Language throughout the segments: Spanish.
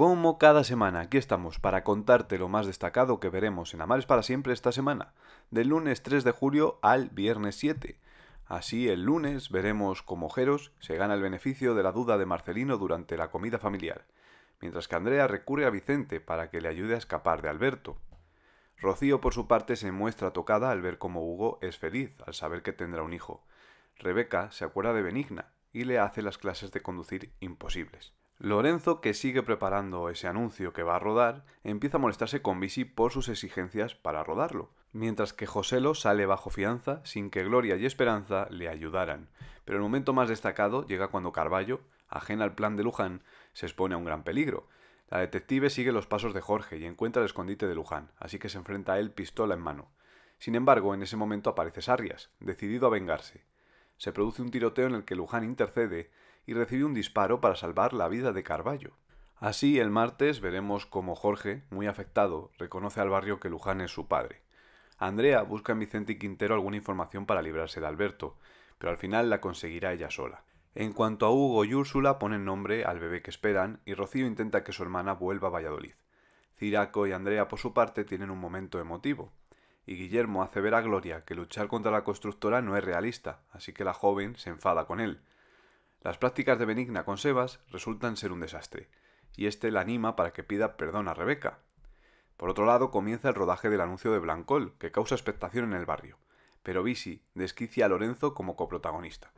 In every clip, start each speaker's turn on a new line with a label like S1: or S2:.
S1: Como cada semana, aquí estamos para contarte lo más destacado que veremos en Amares para siempre esta semana, del lunes 3 de julio al viernes 7. Así, el lunes veremos cómo Jeros se gana el beneficio de la duda de Marcelino durante la comida familiar, mientras que Andrea recurre a Vicente para que le ayude a escapar de Alberto. Rocío, por su parte, se muestra tocada al ver cómo Hugo es feliz al saber que tendrá un hijo. Rebeca se acuerda de Benigna y le hace las clases de conducir imposibles. Lorenzo, que sigue preparando ese anuncio que va a rodar, empieza a molestarse con Bisi por sus exigencias para rodarlo, mientras que Joselo sale bajo fianza sin que Gloria y Esperanza le ayudaran. Pero el momento más destacado llega cuando Carballo, ajena al plan de Luján, se expone a un gran peligro. La detective sigue los pasos de Jorge y encuentra el escondite de Luján, así que se enfrenta a él pistola en mano. Sin embargo, en ese momento aparece Sarrias, decidido a vengarse. Se produce un tiroteo en el que Luján intercede y recibió un disparo para salvar la vida de Carballo. Así, el martes veremos cómo Jorge, muy afectado, reconoce al barrio que Luján es su padre. Andrea busca en Vicente y Quintero alguna información para librarse de Alberto, pero al final la conseguirá ella sola. En cuanto a Hugo y Úrsula ponen nombre al bebé que esperan y Rocío intenta que su hermana vuelva a Valladolid. Ciraco y Andrea por su parte tienen un momento emotivo, y Guillermo hace ver a Gloria que luchar contra la constructora no es realista, así que la joven se enfada con él. Las prácticas de Benigna con Sebas resultan ser un desastre, y este la anima para que pida perdón a Rebeca. Por otro lado, comienza el rodaje del anuncio de Blancol, que causa expectación en el barrio, pero Visi desquicia a Lorenzo como coprotagonista.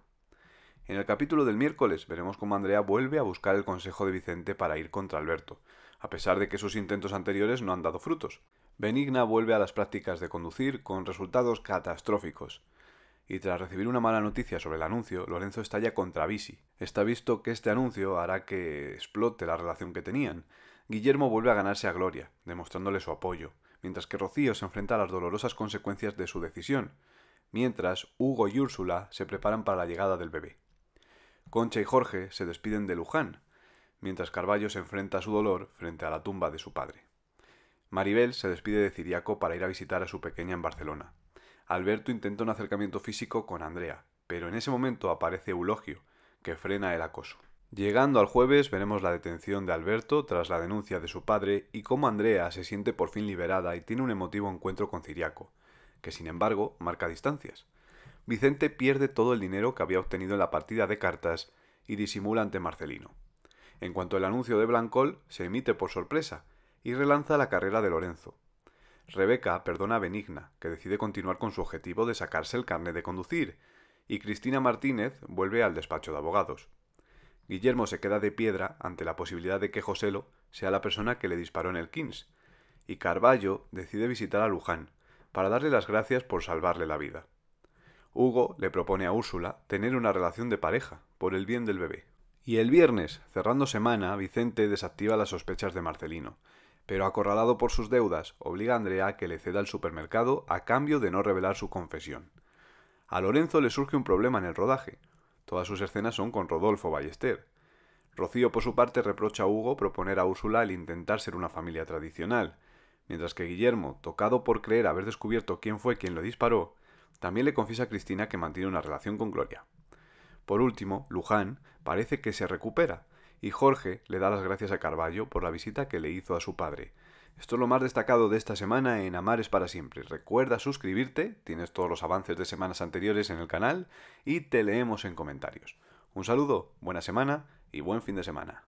S1: En el capítulo del miércoles veremos cómo Andrea vuelve a buscar el consejo de Vicente para ir contra Alberto, a pesar de que sus intentos anteriores no han dado frutos. Benigna vuelve a las prácticas de conducir con resultados catastróficos, y tras recibir una mala noticia sobre el anuncio, Lorenzo estalla contra Visi. Está visto que este anuncio hará que explote la relación que tenían. Guillermo vuelve a ganarse a Gloria, demostrándole su apoyo, mientras que Rocío se enfrenta a las dolorosas consecuencias de su decisión, mientras Hugo y Úrsula se preparan para la llegada del bebé. Concha y Jorge se despiden de Luján, mientras Carballo se enfrenta a su dolor frente a la tumba de su padre. Maribel se despide de Ciriaco para ir a visitar a su pequeña en Barcelona, Alberto intenta un acercamiento físico con Andrea, pero en ese momento aparece Eulogio, que frena el acoso. Llegando al jueves veremos la detención de Alberto tras la denuncia de su padre y cómo Andrea se siente por fin liberada y tiene un emotivo encuentro con Ciriaco, que sin embargo marca distancias. Vicente pierde todo el dinero que había obtenido en la partida de cartas y disimula ante Marcelino. En cuanto el anuncio de Blancol se emite por sorpresa y relanza la carrera de Lorenzo, Rebeca perdona a Benigna, que decide continuar con su objetivo de sacarse el carnet de conducir, y Cristina Martínez vuelve al despacho de abogados. Guillermo se queda de piedra ante la posibilidad de que Joselo sea la persona que le disparó en el Kings, y Carballo decide visitar a Luján, para darle las gracias por salvarle la vida. Hugo le propone a Úrsula tener una relación de pareja, por el bien del bebé. Y el viernes, cerrando semana, Vicente desactiva las sospechas de Marcelino, pero acorralado por sus deudas, obliga a Andrea a que le ceda el supermercado a cambio de no revelar su confesión. A Lorenzo le surge un problema en el rodaje. Todas sus escenas son con Rodolfo Ballester. Rocío, por su parte, reprocha a Hugo proponer a Úrsula el intentar ser una familia tradicional, mientras que Guillermo, tocado por creer haber descubierto quién fue quien lo disparó, también le confiesa a Cristina que mantiene una relación con Gloria. Por último, Luján parece que se recupera, y Jorge le da las gracias a Carballo por la visita que le hizo a su padre. Esto es lo más destacado de esta semana en Amares para siempre. Recuerda suscribirte, tienes todos los avances de semanas anteriores en el canal y te leemos en comentarios. Un saludo, buena semana y buen fin de semana.